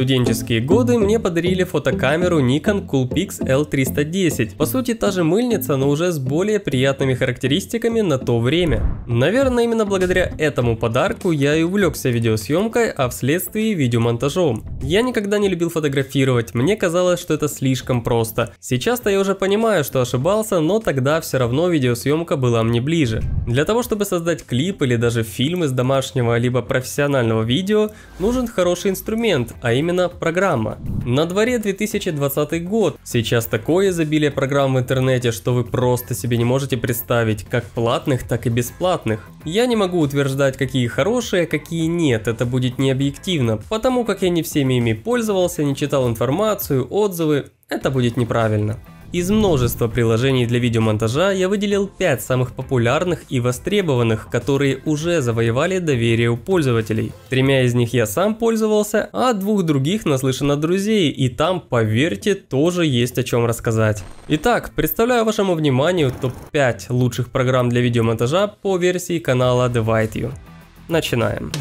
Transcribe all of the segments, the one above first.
студенческие годы мне подарили фотокамеру Nikon Coolpix L310. По сути, та же мыльница, но уже с более приятными характеристиками на то время. Наверное, именно благодаря этому подарку я и увлекся видеосъемкой, а вследствие видеомонтажом. Я никогда не любил фотографировать, мне казалось, что это слишком просто. Сейчас-то я уже понимаю, что ошибался, но тогда все равно видеосъемка была мне ближе. Для того, чтобы создать клип или даже фильм из домашнего либо профессионального видео, нужен хороший инструмент, а именно именно программа. На дворе 2020 год. Сейчас такое изобилие программ в интернете, что вы просто себе не можете представить, как платных, так и бесплатных. Я не могу утверждать, какие хорошие, а какие нет, это будет не объективно, потому как я не всеми ими пользовался, не читал информацию, отзывы, это будет неправильно. Из множества приложений для видеомонтажа я выделил 5 самых популярных и востребованных, которые уже завоевали доверие у пользователей. Тремя из них я сам пользовался, а двух других наслышан от друзей, и там, поверьте, тоже есть о чем рассказать. Итак, представляю вашему вниманию топ-5 лучших программ для видеомонтажа по версии канала The Начинаем. Начинаем.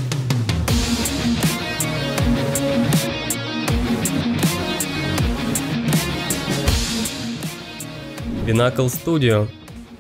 Binacle Studio.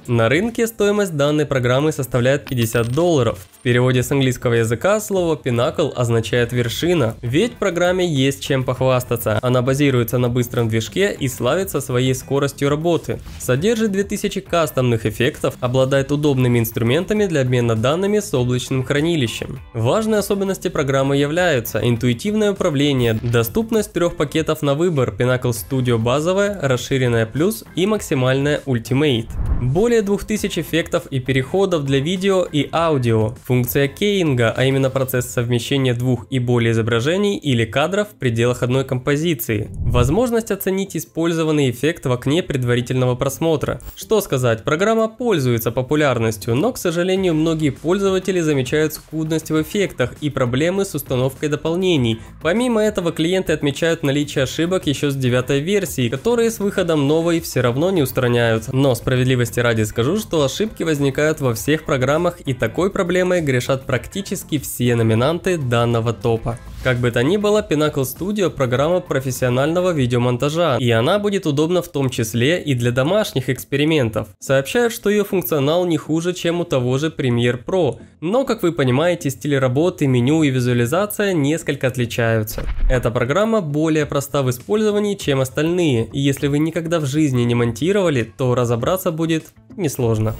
На рынке стоимость данной программы составляет 50 долларов. В переводе с английского языка слово «пинакл» означает «вершина», ведь программе есть чем похвастаться. Она базируется на быстром движке и славится своей скоростью работы. Содержит 2000 кастомных эффектов, обладает удобными инструментами для обмена данными с облачным хранилищем. Важные особенности программы являются интуитивное управление, доступность трех пакетов на выбор Pinnacle Studio базовая, расширенная плюс и максимальная Ultimate. Более 2000 эффектов и переходов для видео и аудио функция кейнга, а именно процесс совмещения двух и более изображений или кадров в пределах одной композиции. Возможность оценить использованный эффект в окне предварительного просмотра. Что сказать, программа пользуется популярностью, но, к сожалению, многие пользователи замечают скудность в эффектах и проблемы с установкой дополнений. Помимо этого, клиенты отмечают наличие ошибок еще с девятой версии, которые с выходом новой все равно не устраняют. Но справедливости ради скажу, что ошибки возникают во всех программах и такой проблемой самое грешат практически все номинанты данного топа. Как бы то ни было, Pinnacle Studio – программа профессионального видеомонтажа, и она будет удобна в том числе и для домашних экспериментов. Сообщают, что ее функционал не хуже, чем у того же Premiere Pro, но, как вы понимаете, стили работы, меню и визуализация несколько отличаются. Эта программа более проста в использовании, чем остальные, и если вы никогда в жизни не монтировали, то разобраться будет несложно.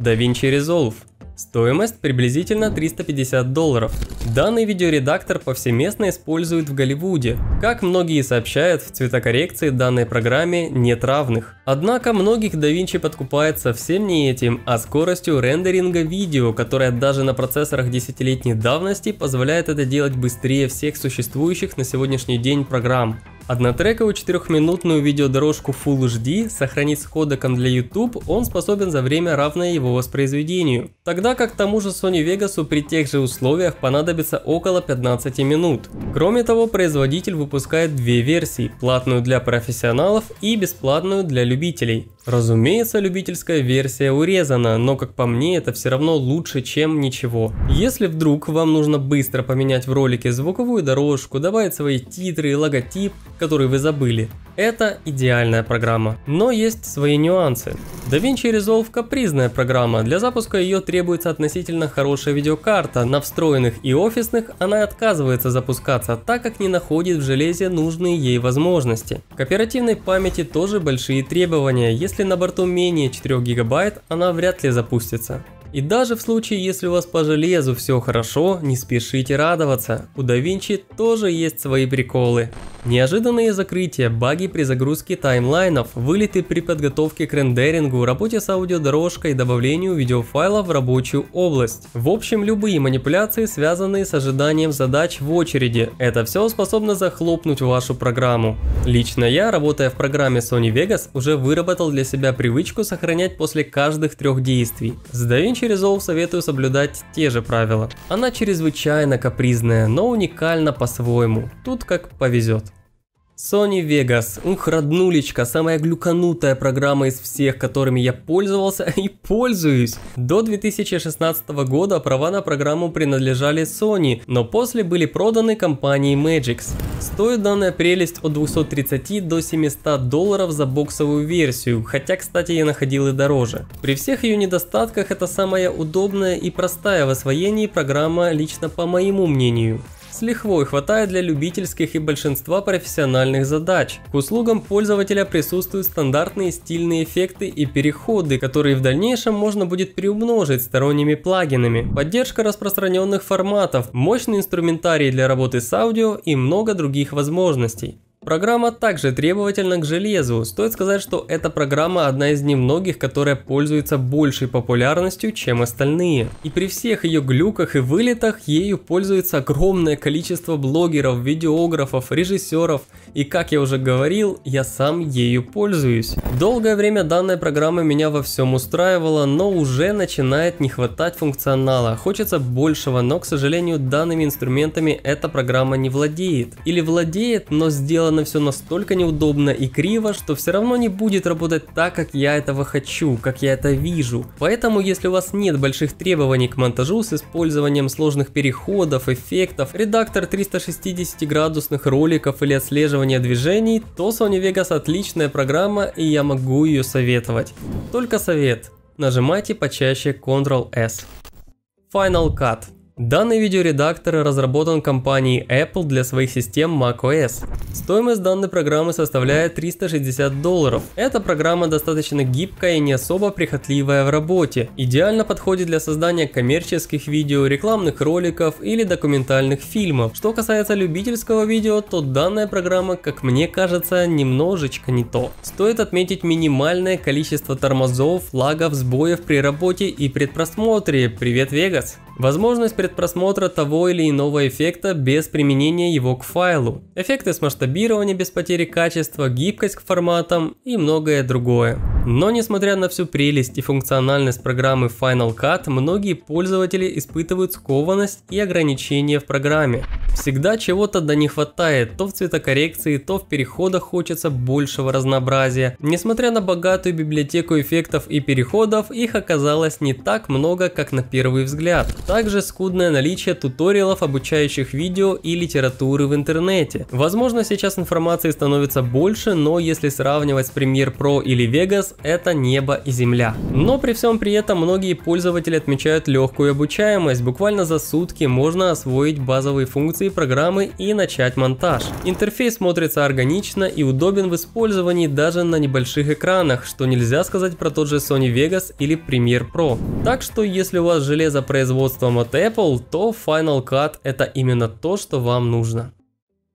DaVinci Resolve Стоимость приблизительно 350 долларов. Данный видеоредактор повсеместно используют в Голливуде. Как многие сообщают, в цветокоррекции данной программе нет равных. Однако многих DaVinci подкупает совсем не этим, а скоростью рендеринга видео, которая даже на процессорах десятилетней давности позволяет это делать быстрее всех существующих на сегодняшний день программ. Однотрековую четырехминутную видеодорожку Full HD сохранить с кодеком для YouTube он способен за время равное его воспроизведению, тогда как тому же Sony Vegas при тех же условиях понадобится около 15 минут. Кроме того, производитель выпускает две версии, платную для профессионалов и бесплатную для любителей. Разумеется, любительская версия урезана, но как по мне это все равно лучше, чем ничего. Если вдруг вам нужно быстро поменять в ролике звуковую дорожку, добавить свои титры и логотип, который вы забыли, это идеальная программа. Но есть свои нюансы. DaVinci Resolve капризная программа, для запуска ее требуется относительно хорошая видеокарта, на встроенных и офисных она отказывается запускаться, так как не находит в железе нужные ей возможности. К оперативной памяти тоже большие требования, если на борту менее 4 гигабайт, она вряд ли запустится. И даже в случае, если у вас по железу все хорошо, не спешите радоваться. У DaVinci тоже есть свои приколы. Неожиданные закрытия, баги при загрузке таймлайнов, вылеты при подготовке к рендерингу, работе с аудиодорожкой, добавлению видеофайлов в рабочую область. В общем, любые манипуляции, связанные с ожиданием задач в очереди, это все способно захлопнуть вашу программу. Лично я, работая в программе Sony Vegas, уже выработал для себя привычку сохранять после каждых трех действий. С DaVinci случае Resolve советую соблюдать те же правила. Она чрезвычайно капризная, но уникальна по-своему. Тут как повезет. Sony Vegas. Ух, роднулечка, самая глюканутая программа из всех, которыми я пользовался и пользуюсь. До 2016 года права на программу принадлежали Sony, но после были проданы компании Magix. Стоит данная прелесть от 230 до 700 долларов за боксовую версию, хотя, кстати, я находил и дороже. При всех ее недостатках это самая удобная и простая в освоении программа лично по моему мнению с лихвой хватает для любительских и большинства профессиональных задач. К услугам пользователя присутствуют стандартные стильные эффекты и переходы, которые в дальнейшем можно будет приумножить сторонними плагинами, поддержка распространенных форматов, мощный инструментарий для работы с аудио и много других возможностей. Программа также требовательна к железу. Стоит сказать, что эта программа одна из немногих, которая пользуется большей популярностью, чем остальные. И при всех ее глюках и вылетах ею пользуется огромное количество блогеров, видеографов, режиссеров. И как я уже говорил, я сам ею пользуюсь. Долгое время данная программа меня во всем устраивала, но уже начинает не хватать функционала. Хочется большего, но, к сожалению, данными инструментами эта программа не владеет. Или владеет, но сделана сделано все настолько неудобно и криво, что все равно не будет работать так, как я этого хочу, как я это вижу. Поэтому, если у вас нет больших требований к монтажу с использованием сложных переходов, эффектов, редактор 360 градусных роликов или отслеживания движений, то Sony Vegas отличная программа и я могу ее советовать. Только совет. Нажимайте почаще Ctrl-S. Final Cut Данный видеоредактор разработан компанией Apple для своих систем macOS. Стоимость данной программы составляет 360 долларов. Эта программа достаточно гибкая и не особо прихотливая в работе. Идеально подходит для создания коммерческих видео, рекламных роликов или документальных фильмов. Что касается любительского видео, то данная программа, как мне кажется, немножечко не то. Стоит отметить минимальное количество тормозов, лагов, сбоев при работе и предпросмотре. Привет, Вегас! Возможность предпросмотра того или иного эффекта без применения его к файлу, эффекты масштабирования без потери качества, гибкость к форматам и многое другое. Но несмотря на всю прелесть и функциональность программы Final Cut, многие пользователи испытывают скованность и ограничения в программе. Всегда чего-то да не хватает, то в цветокоррекции, то в переходах хочется большего разнообразия. Несмотря на богатую библиотеку эффектов и переходов, их оказалось не так много, как на первый взгляд. Также скудное наличие туториалов, обучающих видео и литературы в интернете. Возможно сейчас информации становится больше, но если сравнивать с Premiere Pro или Vegas, это небо и земля. Но при всем при этом многие пользователи отмечают легкую обучаемость, буквально за сутки можно освоить базовые функции программы и начать монтаж. Интерфейс смотрится органично и удобен в использовании даже на небольших экранах, что нельзя сказать про тот же Sony Vegas или Premiere Pro. Так что если у вас железо производством от Apple, то Final Cut это именно то, что вам нужно.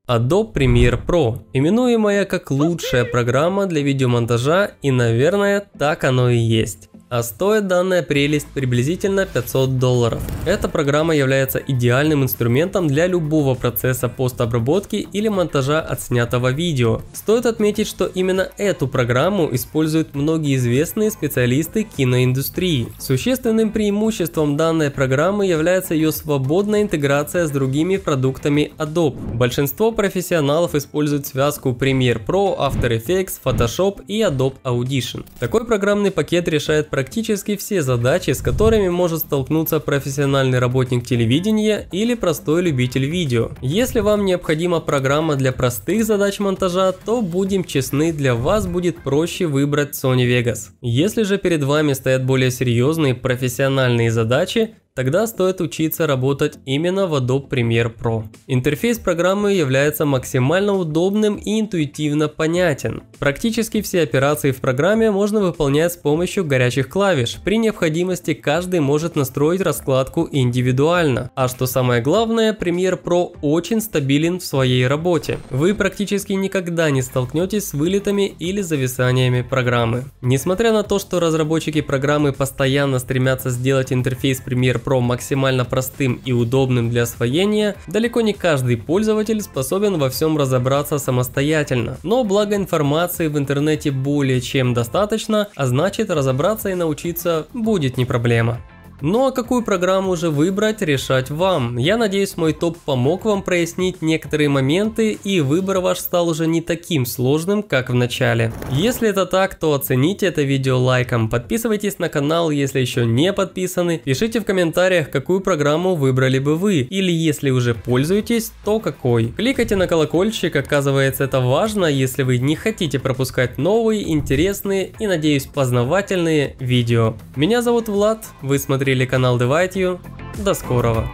Adobe Premiere Pro, именуемая как лучшая программа для видеомонтажа и, наверное, так оно и есть а стоит данная прелесть приблизительно 500 долларов. Эта программа является идеальным инструментом для любого процесса постобработки или монтажа отснятого видео. Стоит отметить, что именно эту программу используют многие известные специалисты киноиндустрии. Существенным преимуществом данной программы является ее свободная интеграция с другими продуктами Adobe. Большинство профессионалов используют связку Premiere Pro, After Effects, Photoshop и Adobe Audition. Такой программный пакет решает практически практически все задачи, с которыми может столкнуться профессиональный работник телевидения или простой любитель видео. Если вам необходима программа для простых задач монтажа, то будем честны, для вас будет проще выбрать Sony Vegas. Если же перед вами стоят более серьезные профессиональные задачи, Тогда стоит учиться работать именно в Adobe Premiere Pro. Интерфейс программы является максимально удобным и интуитивно понятен. Практически все операции в программе можно выполнять с помощью горячих клавиш. При необходимости каждый может настроить раскладку индивидуально. А что самое главное, Premiere Pro очень стабилен в своей работе. Вы практически никогда не столкнетесь с вылетами или зависаниями программы. Несмотря на то, что разработчики программы постоянно стремятся сделать интерфейс Premiere Pro максимально простым и удобным для освоения, далеко не каждый пользователь способен во всем разобраться самостоятельно. Но благо информации в интернете более чем достаточно, а значит разобраться и научиться будет не проблема. Ну а какую программу уже выбрать, решать вам. Я надеюсь, мой топ помог вам прояснить некоторые моменты и выбор ваш стал уже не таким сложным, как в начале. Если это так, то оцените это видео лайком, подписывайтесь на канал, если еще не подписаны, пишите в комментариях, какую программу выбрали бы вы, или если уже пользуетесь, то какой. Кликайте на колокольчик, оказывается это важно, если вы не хотите пропускать новые, интересные и, надеюсь, познавательные видео. Меня зовут Влад, вы смотрите смотрели канал Divide You. До скорого!